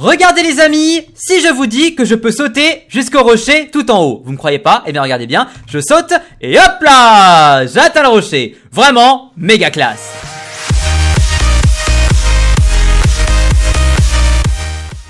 Regardez les amis, si je vous dis que je peux sauter jusqu'au rocher tout en haut, vous me croyez pas Eh bien regardez bien, je saute et hop là J'atteins le rocher Vraiment, méga classe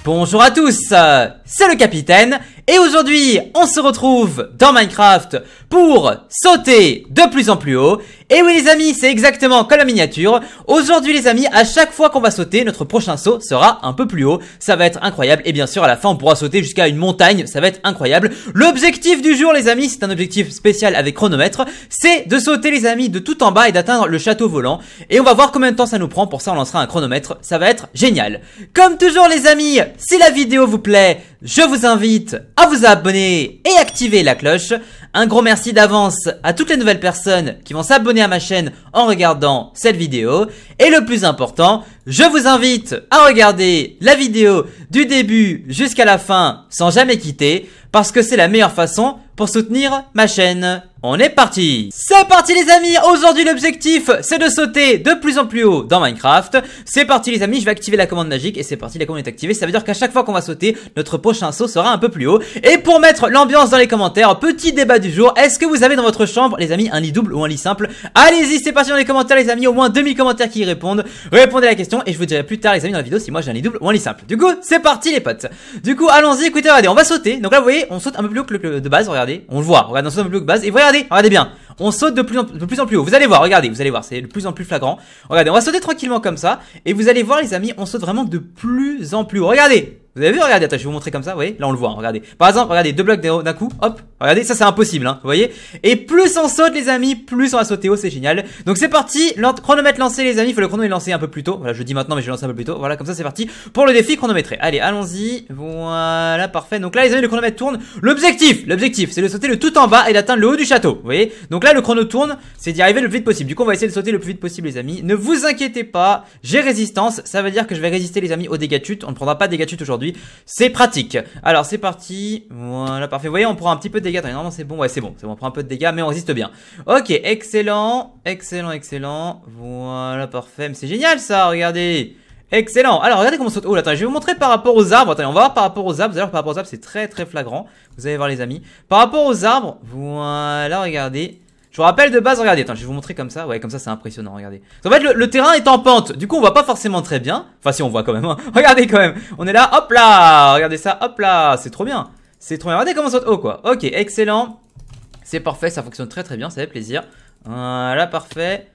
Bonjour à tous, c'est le capitaine et aujourd'hui on se retrouve dans Minecraft pour sauter de plus en plus haut. Et oui les amis, c'est exactement comme la miniature. Aujourd'hui les amis, à chaque fois qu'on va sauter, notre prochain saut sera un peu plus haut. Ça va être incroyable et bien sûr à la fin on pourra sauter jusqu'à une montagne, ça va être incroyable. L'objectif du jour les amis, c'est un objectif spécial avec chronomètre, c'est de sauter les amis de tout en bas et d'atteindre le château volant. Et on va voir combien de temps ça nous prend, pour ça on lancera un chronomètre, ça va être génial. Comme toujours les amis, si la vidéo vous plaît, je vous invite à vous abonner et activer la cloche. Un gros merci merci d'avance à toutes les nouvelles personnes qui vont s'abonner à ma chaîne en regardant cette vidéo. Et le plus important, je vous invite à regarder la vidéo du début jusqu'à la fin sans jamais quitter parce que c'est la meilleure façon pour soutenir ma chaîne on est parti C'est parti les amis Aujourd'hui l'objectif c'est de sauter de plus en plus haut dans Minecraft. C'est parti les amis, je vais activer la commande magique et c'est parti, la commande est activée. Ça veut dire qu'à chaque fois qu'on va sauter, notre prochain saut sera un peu plus haut. Et pour mettre l'ambiance dans les commentaires, petit débat du jour, est-ce que vous avez dans votre chambre les amis un lit double ou un lit simple Allez-y, c'est parti dans les commentaires les amis, au moins 2000 commentaires qui y répondent. Répondez à la question et je vous dirai plus tard les amis dans la vidéo si moi j'ai un lit double ou un lit simple. Du coup, c'est parti les potes. Du coup, allons-y, écoutez, regardez, on va sauter. Donc là vous voyez, on saute un peu plus haut que de base, regardez. On le voit, regardez, on saute un plus base et voilà regardez, regardez bien. On saute de plus, en, de plus en plus haut. Vous allez voir, regardez, vous allez voir, c'est de plus en plus flagrant. Regardez, on va sauter tranquillement comme ça. Et vous allez voir, les amis, on saute vraiment de plus en plus haut. Regardez, vous avez vu, regardez, je vais vous montrer comme ça, vous voyez, là on le voit, hein, regardez. Par exemple, regardez, deux blocs d'un coup, hop, Regardez, ça c'est impossible, hein, vous voyez Et plus on saute les amis, plus on va sauter haut, c'est génial. Donc c'est parti, chronomètre lancé les amis, il faut le chrono est lancé un peu plus tôt. Voilà, je dis maintenant mais je le un peu plus tôt. Voilà, comme ça c'est parti pour le défi chronométré. Allez, allons-y. Voilà, parfait. Donc là les amis, le chronomètre tourne. L'objectif, l'objectif, c'est de sauter le tout en bas et d'atteindre le haut du château, vous voyez Donc là le chrono tourne, c'est d'y arriver le plus vite possible. Du coup, on va essayer de sauter le plus vite possible les amis. Ne vous inquiétez pas, j'ai résistance, ça veut dire que je vais résister les amis aux dégâts chutes. On ne prendra pas de dégâts aujourd'hui. C'est pratique. Alors, c'est parti. Voilà, parfait. Vous voyez, on prend un petit peu normalement, c'est bon. Ouais, c'est bon. C'est bon, on prend un peu de dégâts, mais on résiste bien. Ok, excellent. Excellent, excellent. Voilà, parfait. Mais c'est génial, ça. Regardez. Excellent. Alors, regardez comment ça saute. Oh, là, je vais vous montrer par rapport aux arbres. Attendez, on va voir par rapport aux arbres. D'ailleurs, par rapport aux arbres, c'est très, très flagrant. Vous allez voir, les amis. Par rapport aux arbres, voilà, regardez. Je vous rappelle de base, regardez, attends, je vais vous montrer comme ça. Ouais, comme ça, c'est impressionnant, regardez. En fait, le, terrain est en pente. Du coup, on voit pas forcément très bien. Enfin, si, on voit quand même. Hein. Regardez quand même. On est là, hop là. Regardez ça, hop là. C'est trop bien. C'est trop bien. Regardez comment ça saute haut, oh, quoi. Ok, excellent. C'est parfait, ça fonctionne très très bien, ça fait plaisir. Voilà, parfait.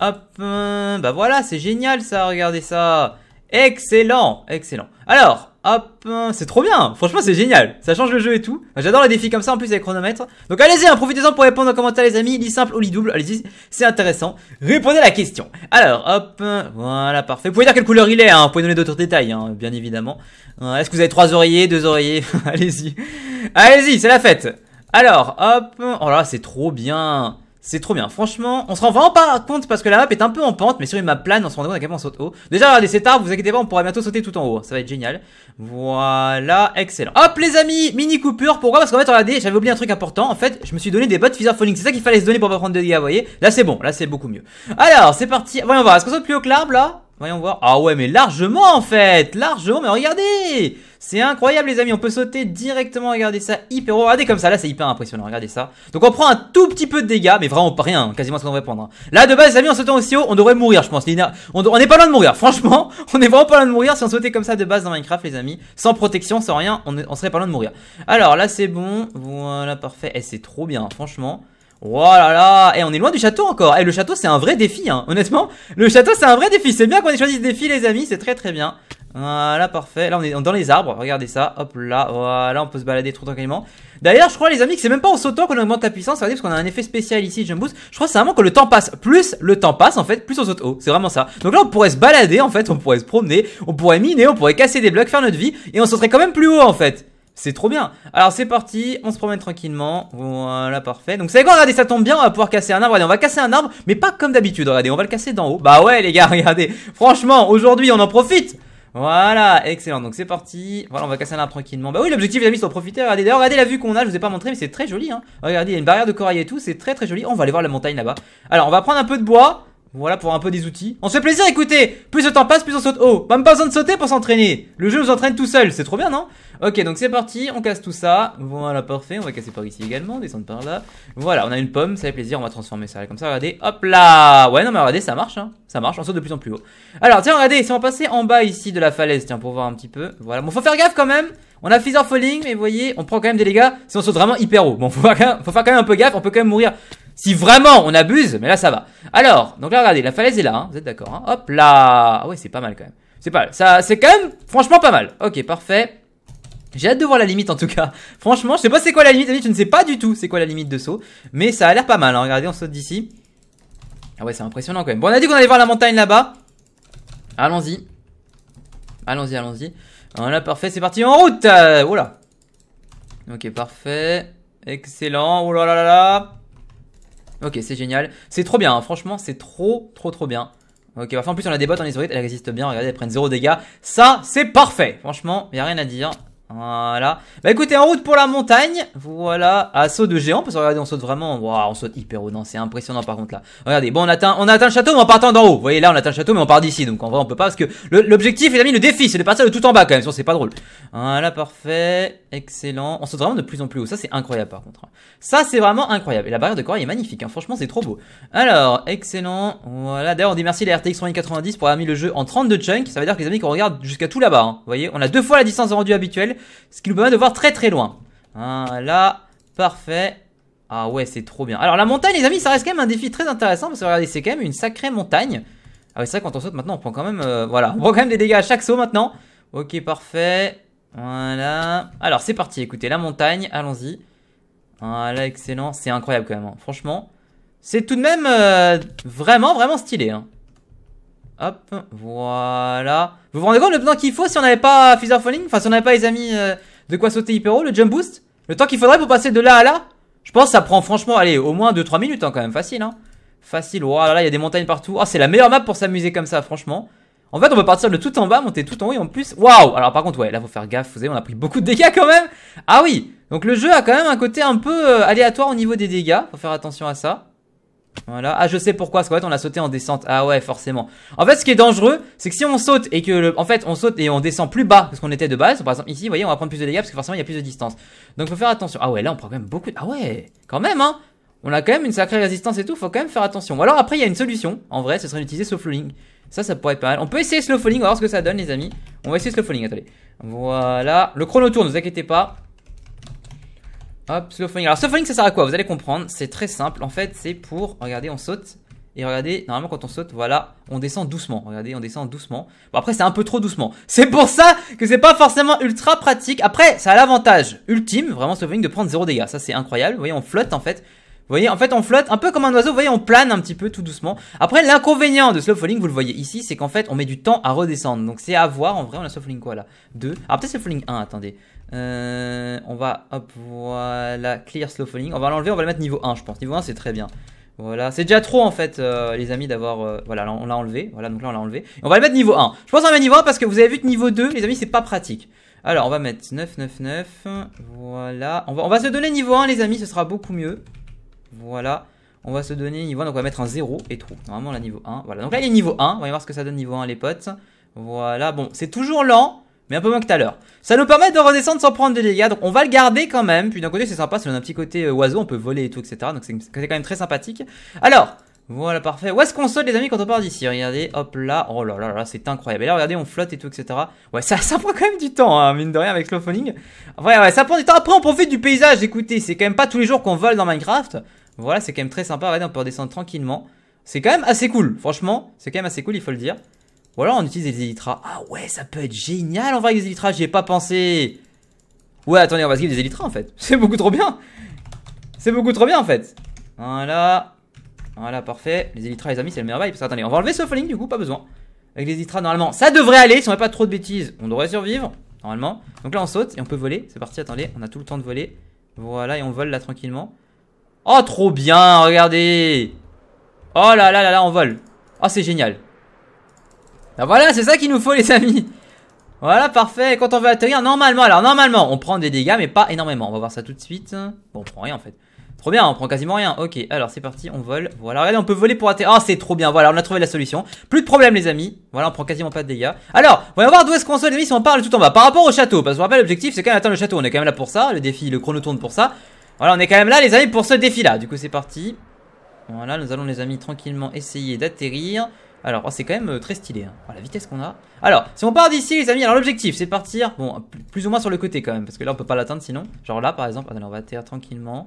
Hop, euh, bah voilà, c'est génial ça, regardez ça. Excellent, excellent. Alors, hop, c'est trop bien. Franchement, c'est génial. Ça change le jeu et tout. J'adore les défis comme ça en plus avec chronomètre. Donc allez-y, hein, profitez-en pour répondre aux commentaires les amis. Lit simple ou lit double, allez-y, c'est intéressant. Répondez à la question. Alors, hop, voilà, parfait. Vous pouvez dire quelle couleur il est, hein. vous pouvez donner d'autres détails, hein, bien évidemment. Euh, est-ce que vous avez trois oreillers, deux oreillers Allez-y. Allez-y, c'est la fête. Alors, hop, oh là, c'est trop bien. C'est trop bien. Franchement, on se rend vraiment pas compte parce que la map est un peu en pente, mais sur une map plane, on se rend compte à quel point on saute haut. Déjà, regardez, c'est tard, vous inquiétez pas, on pourra bientôt sauter tout en haut. Ça va être génial. Voilà, excellent. Hop, les amis, mini coupure. Pourquoi Parce qu'en fait, regardez, j'avais oublié un truc important. En fait, je me suis donné des bottes Feather Falling. C'est ça qu'il fallait se donner pour pas prendre de dégâts, vous voyez. Là, c'est bon. Là, c'est beaucoup mieux. Alors, c'est parti. Voyons voir. Est-ce qu'on saute plus haut que l'arbre, là Voyons voir. Ah ouais, mais largement en fait Largement, mais regardez C'est incroyable les amis, on peut sauter directement, regardez ça, hyper haut. Regardez comme ça, là c'est hyper impressionnant, regardez ça. Donc on prend un tout petit peu de dégâts, mais vraiment rien, quasiment ce qu'on devrait prendre. Là de base les amis, en sautant aussi haut, on devrait mourir je pense. Lina, on, n'est est pas loin de mourir, franchement, on est vraiment pas loin de mourir si on sautait comme ça de base dans Minecraft les amis. Sans protection, sans rien, on, serait pas loin de mourir. Alors là c'est bon, voilà, parfait. Et eh, c'est trop bien, franchement. Voilà, oh là et eh, on est loin du château encore. Et eh, le château c'est un vrai défi, hein. honnêtement. Le château c'est un vrai défi. C'est bien qu'on ait choisi ce défi, les amis, c'est très très bien. Voilà, parfait. Là on est dans les arbres, regardez ça. Hop là, voilà, on peut se balader trop tranquillement. D'ailleurs, je crois les amis que c'est même pas en sautant qu'on augmente la puissance, regardez, parce qu'on a un effet spécial ici, jump boost. Je crois c'est vraiment que le temps passe. Plus le temps passe en fait, plus on saute haut. C'est vraiment ça. Donc là on pourrait se balader en fait, on pourrait se promener, on pourrait miner, on pourrait casser des blocs, faire notre vie, et on sauterait quand même plus haut en fait. C'est trop bien. Alors c'est parti, on se promène tranquillement. Voilà, parfait. Donc c'est quoi, regardez, ça tombe bien, on va pouvoir casser un arbre. Regardez, on va casser un arbre, mais pas comme d'habitude. Regardez, on va le casser d'en haut. Bah ouais les gars, regardez. Franchement, aujourd'hui on en profite. Voilà, excellent. Donc c'est parti. Voilà, on va casser un arbre tranquillement. Bah oui, l'objectif, les amis, c'est profiter. Regardez, d'ailleurs, regardez la vue qu'on a. Je vous ai pas montré, mais c'est très joli. Hein. Regardez, il y a une barrière de corail et tout. C'est très très joli. on va aller voir la montagne là-bas. Alors, on va prendre un peu de bois. Voilà pour un peu des outils. On se fait plaisir, écoutez Plus le temps passe, plus on saute haut. Bah, même pas besoin de sauter pour s'entraîner. Le jeu nous entraîne tout seul, c'est trop bien, non Ok, donc c'est parti, on casse tout ça. Voilà, parfait. On va casser par ici également, descendre par là. Voilà, on a une pomme, ça fait plaisir, on va transformer ça. Comme ça, regardez, hop là Ouais, non mais regardez, ça marche, hein. Ça marche, on saute de plus en plus haut. Alors, tiens, regardez, si on passait en bas ici de la falaise, tiens, pour voir un petit peu. Voilà, bon, faut faire gaffe quand même on a Feather Falling, mais vous voyez, on prend quand même des dégâts si on saute vraiment hyper haut. Bon, faut faire, quand même, faut faire quand même un peu gaffe, on peut quand même mourir. Si vraiment on abuse, mais là ça va. Alors, donc là, regardez, la falaise est là, hein, vous êtes d'accord. Hein. Hop là Ah ouais, c'est pas mal quand même. C'est pas Ça, c'est quand même franchement pas mal. Ok, parfait. J'ai hâte de voir la limite en tout cas. Franchement, je sais pas c'est quoi la limite. Je ne sais pas du tout c'est quoi la limite de saut. Mais ça a l'air pas mal. Hein. Regardez, on saute d'ici. Ah ouais, c'est impressionnant quand même. Bon, on a dit qu'on allait voir la montagne là-bas. Allons-y. Allons-y, allons-y. Voilà, parfait, c'est parti en route. Euh, oula. Ok, parfait. Excellent. Oh là là là là. Ok, c'est génial. C'est trop bien, hein. franchement, c'est trop, trop, trop bien. Ok, enfin, en plus, on a des bottes en isolite, elle existent bien, regardez, elles prennent zéro dégâts. Ça, c'est parfait Franchement, y a rien à dire, voilà. Bah écoutez, en route pour la montagne. Voilà, Assaut de géant. Parce que regardez, on saute vraiment. Waouh, on saute hyper haut. Non, c'est impressionnant par contre là. Regardez, bon, on atteint, on atteint le château, mais en partant d'en haut. Vous voyez, là, on atteint le château, mais on part d'ici. Donc en vrai, on peut pas. Parce que l'objectif, les amis, le défi, c'est de partir de tout en bas quand même. Sinon, c'est pas drôle. Voilà, parfait. Excellent. On saute vraiment de plus en plus haut. Ça, c'est incroyable par contre. Hein. Ça, c'est vraiment incroyable. Et la barrière de corail est magnifique. Hein. Franchement, c'est trop beau. Alors, excellent. Voilà. D'ailleurs, on dit merci à la RTX 3090 pour avoir mis le jeu en 32 chunks. Ça veut dire que les amis, qu'on regarde jusqu'à tout là-bas. Hein. Vous voyez, on a deux fois la distance de habituelle ce qui nous permet de voir très très loin. Voilà, hein, parfait. Ah ouais, c'est trop bien. Alors la montagne, les amis, ça reste quand même un défi très intéressant parce que regardez, c'est quand même une sacrée montagne. Ah ouais c'est vrai quand on saute maintenant, on prend quand même, euh, voilà, on prend quand même des dégâts à chaque saut maintenant. Ok, parfait. Voilà. Alors c'est parti. Écoutez, la montagne, allons-y. Voilà, excellent. C'est incroyable quand même. Hein. Franchement, c'est tout de même euh, vraiment, vraiment stylé. Hein. Hop, voilà. Vous vous rendez compte le temps qu'il faut si on n'avait pas Feather Falling Enfin, si on n'avait pas, les amis, euh, de quoi sauter Hypero, le jump boost Le temps qu'il faudrait pour passer de là à là Je pense que ça prend franchement, allez, au moins 2-3 minutes hein, quand même, facile. Hein. Facile, voilà, oh là, il y a des montagnes partout. oh, c'est la meilleure map pour s'amuser comme ça, franchement. En fait, on peut partir de tout en bas, monter tout en haut en plus... Waouh Alors par contre, ouais, là, faut faire gaffe, vous savez, on a pris beaucoup de dégâts quand même Ah oui Donc le jeu a quand même un côté un peu euh, aléatoire au niveau des dégâts, faut faire attention à ça. Voilà. Ah, je sais pourquoi, parce qu'en fait, on a sauté en descente. Ah ouais, forcément. En fait, ce qui est dangereux, c'est que si on saute et que, en fait, on saute et on descend plus bas que ce qu'on était de base, par exemple, ici, vous voyez, on va prendre plus de dégâts parce que forcément, il y a plus de distance. Donc, faut faire attention. Ah ouais, là, on prend quand même beaucoup Ah ouais, quand même, hein On a quand même une sacrée résistance et tout, faut quand même faire attention. Ou alors, après, il y a une solution. En vrai, ce serait d'utiliser slow falling. Ça, ça pourrait être pas mal. On peut essayer slow falling, on voir ce que ça donne, les amis. On va essayer slow falling, attendez. Voilà. Le chrono tour ne vous inquiétez pas. Hop, falling, Alors, falling ça sert à quoi Vous allez comprendre, c'est très simple. En fait, c'est pour, regardez, on saute. Et regardez, normalement, quand on saute, voilà, on descend doucement. Regardez, on descend doucement. Bon, après, c'est un peu trop doucement. C'est pour ça que c'est pas forcément ultra pratique. Après, ça a l'avantage ultime, vraiment, falling, de prendre zéro dégâts. Ça, c'est incroyable. Vous voyez, on flotte, en fait. Vous voyez, en fait, on flotte un peu comme un oiseau. Vous voyez, on plane un petit peu tout doucement. Après, l'inconvénient de slow falling, vous le voyez ici, c'est qu'en fait, on met du temps à redescendre. Donc, c'est à voir. En vrai, on a slow falling quoi là 2. Ah, peut-être slow falling 1, attendez. Euh, on va, hop, voilà, clear slow falling. On va l'enlever, on va le mettre niveau 1, je pense. Niveau 1, c'est très bien. Voilà, c'est déjà trop en fait, euh, les amis, d'avoir. Euh, voilà, on l'a enlevé. Voilà, donc là, on l'a enlevé. on va le mettre niveau 1. Je pense qu'on va mettre niveau 1 parce que vous avez vu que niveau 2, les amis, c'est pas pratique. Alors, on va mettre 9, 9, 9. Voilà. On va, on va se donner niveau 1, les amis, ce sera beaucoup mieux. Voilà. On va se donner niveau 1, donc on va mettre un 0 et trou. Normalement, là, niveau 1. Voilà, donc là, il est niveau 1. On va voir ce que ça donne niveau 1, les potes. Voilà, bon, c'est toujours lent, mais un peu moins que tout à l'heure. Ça nous permet de redescendre sans prendre de dégâts, donc on va le garder quand même. Puis d'un côté, c'est sympa, c'est un petit côté euh, oiseau, on peut voler et tout, etc. Donc c'est quand même très sympathique. Alors, voilà, parfait. Où est-ce qu'on saute, les amis, quand on part d'ici Regardez, hop là. Oh là là là, c'est incroyable. Et là, regardez, on flotte et tout, etc. Ouais, ça, ça prend quand même du temps, hein, mine de rien, avec phoning Ouais, ouais, ça prend du temps. Après, on profite du paysage. Écoutez, c'est quand même pas tous les jours qu'on vole dans Minecraft. Voilà, c'est quand même très sympa. Regardez, on peut redescendre tranquillement. C'est quand même assez cool. Franchement, c'est quand même assez cool, il faut le dire. Ou alors, on utilise les élytras. Ah ouais, ça peut être génial en vrai, avec les élytras. J'y ai pas pensé. Ouais, attendez, on va se des élytras en fait. C'est beaucoup trop bien. C'est beaucoup trop bien en fait. Voilà. Voilà, parfait. Les Elytra, les amis, c'est le merveille. attendez, on va enlever ce falling du coup, pas besoin. Avec les Elytra, normalement, ça devrait aller. Si on n'a pas trop de bêtises, on devrait survivre. Normalement. Donc là, on saute et on peut voler. C'est parti, attendez, on a tout le temps de voler. Voilà, et on vole là tranquillement. Oh, trop bien, regardez. Oh là là là là, on vole. Oh, c'est génial. Ben voilà, c'est ça qu'il nous faut, les amis. Voilà, parfait. Quand on veut atterrir, normalement, alors normalement, on prend des dégâts, mais pas énormément. On va voir ça tout de suite. Bon, on prend rien en fait. Trop bien, on prend quasiment rien. Ok, alors c'est parti, on vole. Voilà, regardez, on peut voler pour atterrir. Ah, oh, c'est trop bien. Voilà, on a trouvé la solution. Plus de problème, les amis. Voilà, on prend quasiment pas de dégâts. Alors, voyons voir d'où est-ce qu'on se les amis, si on parle tout en bas. Par rapport au château, parce vous rappelez l'objectif, c'est quand même d'atteindre le château. On est quand même là pour ça. Le défi, le chrono tourne pour ça. Voilà, on est quand même là, les amis, pour ce défi-là. Du coup, c'est parti. Voilà, nous allons, les amis, tranquillement essayer d'atterrir. Alors, oh, c'est quand même euh, très stylé. Hein. Voilà la vitesse qu'on a. Alors, si on part d'ici, les amis, alors l'objectif, c'est partir, bon, plus ou moins sur le côté quand même, parce que là, on peut pas l'atteindre sinon. Genre là, par exemple, on va atterrir tranquillement.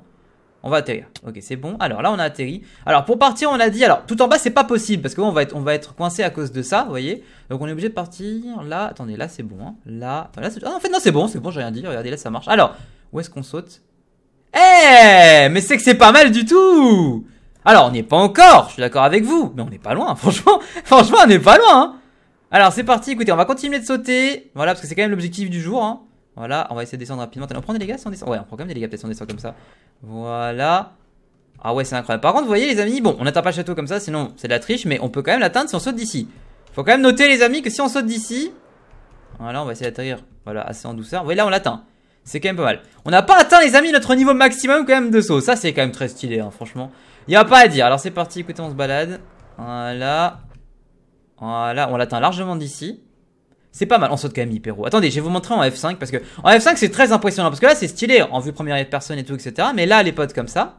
On va atterrir. Ok, c'est bon. Alors là, on a atterri. Alors pour partir, on a dit alors tout en bas, c'est pas possible parce que on va être on va être coincé à cause de ça, vous voyez. Donc on est obligé de partir là. Attendez, là c'est bon. Hein. Là, ah, en fait non, c'est bon, c'est bon, j'ai rien dit. Regardez là, ça marche. Alors où est-ce qu'on saute Eh, mais c'est que c'est pas mal du tout. Alors on n'est pas encore. Je suis d'accord avec vous, mais on n'est pas loin. Franchement, franchement, on n'est pas loin. Hein. Alors c'est parti. Écoutez, on va continuer de sauter. Voilà parce que c'est quand même l'objectif du jour. Hein. Voilà, on va essayer de descendre rapidement. On prend des dégâts si on descend Ouais, on prend quand même des dégâts peut-être si on descend comme ça. Voilà. Ah ouais, c'est incroyable. Par contre, vous voyez les amis, bon, on n'atteint pas le château comme ça, sinon c'est de la triche, mais on peut quand même l'atteindre si on saute d'ici. Faut quand même noter les amis que si on saute d'ici... Voilà, on va essayer d'atterrir, voilà, assez en douceur. Vous voyez là, on l'atteint. C'est quand même pas mal. On n'a pas atteint, les amis, notre niveau maximum quand même de saut. Ça, c'est quand même très stylé, hein, franchement. Il a pas à dire. Alors, c'est parti. Écoutez, on se balade. Voilà. Voilà. On l'atteint largement d'ici. C'est pas mal on saute même hyper haut Attendez, je vais vous montrer en F5 parce que en F5 c'est très impressionnant parce que là c'est stylé hein, en vue première personne et tout, etc. Mais là les potes comme ça.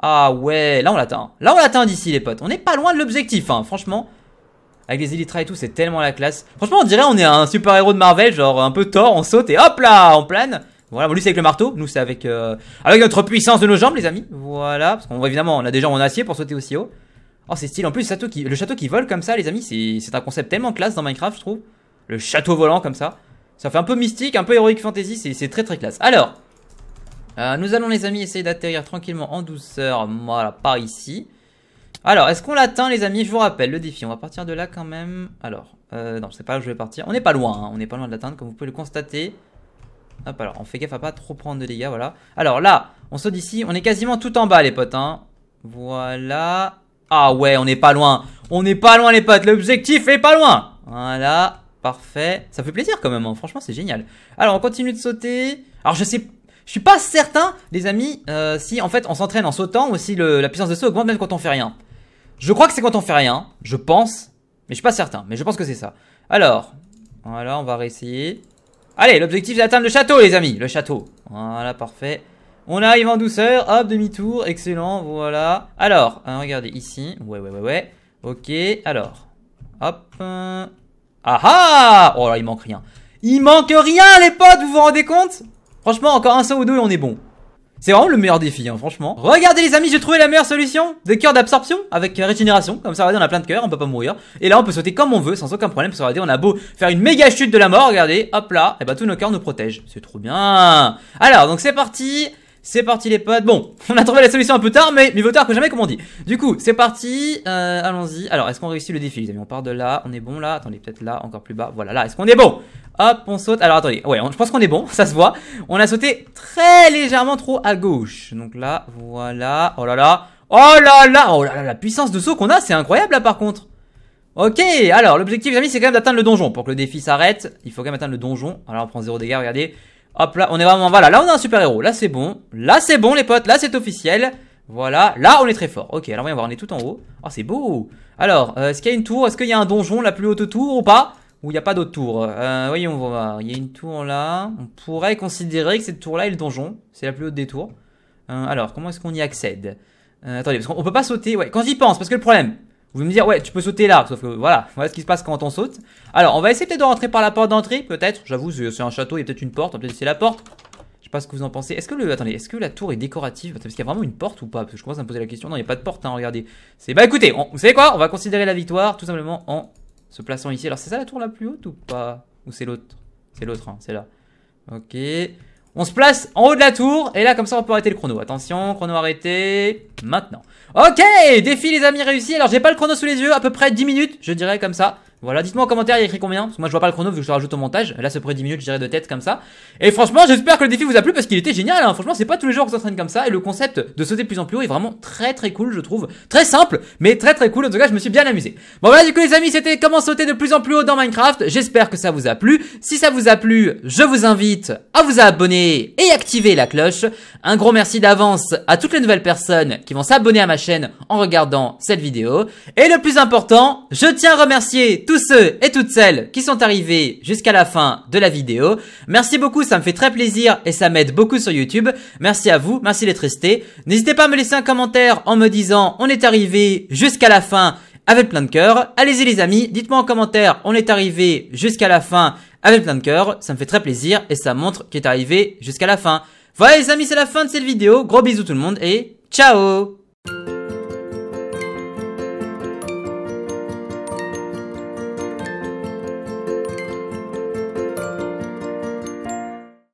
Ah ouais, là on l'atteint. Là on l'atteint d'ici les potes. On n'est pas loin de l'objectif, hein, franchement. Avec les Elytra et tout, c'est tellement la classe. Franchement, on dirait on est un super héros de Marvel, genre un peu tort on saute et hop là, on plane. Voilà, lui c'est avec le marteau, nous c'est avec euh, avec notre puissance de nos jambes, les amis. Voilà, parce qu'on voit évidemment, on a des jambes en acier pour sauter aussi haut. Oh, c'est stylé. En plus, le château, qui, vole comme ça, les amis, c'est un concept tellement classe dans Minecraft, je trouve. Le château volant comme ça. Ça fait un peu mystique, un peu héroïque fantasy, c'est très très classe. Alors, euh, nous allons, les amis, essayer d'atterrir tranquillement en douceur. Voilà, par ici. Alors, est-ce qu'on l'atteint, les amis Je vous rappelle le défi. On va partir de là quand même. Alors, euh, non, c'est pas pas où je vais partir. On n'est pas loin, hein. on n'est pas loin de l'atteindre, comme vous pouvez le constater. Hop, alors, on fait gaffe à pas trop prendre de dégâts, voilà. Alors là, on saute d'ici. On est quasiment tout en bas, les potes. Hein. Voilà. Ah ouais, on n'est pas loin. On n'est pas loin les potes, l'objectif est pas loin. Voilà, parfait. Ça fait plaisir quand même, hein. franchement c'est génial. Alors on continue de sauter. Alors je sais, je suis pas certain les amis, euh, si en fait on s'entraîne en sautant ou si la puissance de saut augmente même quand on fait rien. Je crois que c'est quand on fait rien, je pense. Mais je suis pas certain, mais je pense que c'est ça. Alors, voilà, on va réessayer. Allez, l'objectif est d'atteindre le château les amis, le château. Voilà, parfait. On arrive en douceur, hop, demi-tour, excellent, voilà. Alors, hein, regardez ici, ouais, ouais, ouais, ouais. Ok, alors, hop. Ah ah Oh là, il manque rien. Il manque rien, les potes, vous vous rendez compte Franchement, encore un saut ou deux et on est bon. C'est vraiment le meilleur défi, hein, franchement. Regardez les amis, j'ai trouvé la meilleure solution. Des cœurs d'absorption avec régénération. Comme ça, regardez, on a plein de cœurs, on peut pas mourir. Et là, on peut sauter comme on veut, sans aucun problème. Parce que regardez, on a beau faire une méga chute de la mort, regardez, hop là. Et bah, tous nos cœurs nous protègent. C'est trop bien. Alors, donc c'est parti. C'est parti les potes. Bon, on a trouvé la solution un peu tard, mais mieux tard que jamais, comme on dit. Du coup, c'est parti. Euh, allons-y. Alors, est-ce qu'on réussit le défi, les amis On part de là. On est bon là. Attendez, peut-être là, encore plus bas. Voilà, là. Est-ce qu'on est bon Hop, on saute. Alors, attendez. Ouais, je pense qu'on est bon. Ça se voit. On a sauté très légèrement trop à gauche. Donc là, voilà. Oh là là. Oh là là. Oh là là. La puissance de saut qu'on a, c'est incroyable là, par contre. Ok, alors l'objectif les amis c'est quand même d'atteindre le donjon Pour que le défi s'arrête, il faut quand même atteindre le donjon Alors on prend zéro dégâts, regardez Hop là, on est vraiment, voilà, là on a un super héros, là c'est bon, là c'est bon les potes, là c'est officiel. Voilà, là on est très fort. Ok, alors voyons voir, on est tout en haut. Oh c'est beau Alors, euh, est-ce qu'il y a une tour Est-ce qu'il y a un donjon, la plus haute tour ou pas Ou il n'y a pas d'autre tour euh, Voyons voir, il y a une tour là, on pourrait considérer que cette tour là est le donjon, c'est la plus haute des tours. Euh, alors, comment est-ce qu'on y accède euh, Attendez, parce qu'on peut pas sauter, ouais, quand j'y pense, parce que le problème, vous me dire, ouais, tu peux sauter là, sauf que voilà, voilà ce qui se passe quand on saute. Alors, on va essayer peut-être de rentrer par la porte d'entrée, peut-être. J'avoue, c'est un château, il y a peut-être une porte, peut-être c'est la porte. Je sais pas ce que vous en pensez. Est-ce que le, attendez, est-ce que la tour est décorative Parce qu'il y a vraiment une porte ou pas Parce que je commence à me poser la question. Non, il n'y a pas de porte, hein, regardez. C'est, bah écoutez, vous savez quoi On va considérer la victoire, tout simplement, en se plaçant ici. Alors, c'est ça la tour la plus haute ou pas Ou c'est l'autre C'est l'autre, hein, c'est là. Ok. On se place en haut de la tour. Et là, comme ça, on peut arrêter le chrono. Attention, chrono arrêté. Maintenant. Ok, défi les amis réussi. Alors, j'ai pas le chrono sous les yeux. À peu près 10 minutes, je dirais comme ça. Voilà, dites-moi en commentaire, il y a écrit combien moi je vois pas le chrono vu que je le rajoute au montage. Là, ça près 10 minutes, je de tête comme ça. Et franchement, j'espère que le défi vous a plu parce qu'il était génial. Hein. Franchement, c'est pas tous les jours qu'on s'entraîne comme ça. Et le concept de sauter de plus en plus haut est vraiment très très cool, je trouve. Très simple, mais très très cool. En tout cas, je me suis bien amusé. Bon, voilà, du coup, les amis, c'était comment sauter de plus en plus haut dans Minecraft. J'espère que ça vous a plu. Si ça vous a plu, je vous invite à vous abonner et activer la cloche. Un gros merci d'avance à toutes les nouvelles personnes qui vont s'abonner à ma chaîne en regardant cette vidéo. Et le plus important, je tiens à remercier tous ceux et toutes celles qui sont arrivés jusqu'à la fin de la vidéo. Merci beaucoup, ça me fait très plaisir et ça m'aide beaucoup sur YouTube. Merci à vous, merci d'être restés. N'hésitez pas à me laisser un commentaire en me disant on est arrivé jusqu'à la fin avec plein de cœur. Allez-y les amis, dites-moi en commentaire on est arrivé jusqu'à la fin avec plein de cœur. Ça me fait très plaisir et ça montre qu'il est arrivé jusqu'à la fin. Voilà les amis, c'est la fin de cette vidéo. Gros bisous tout le monde et ciao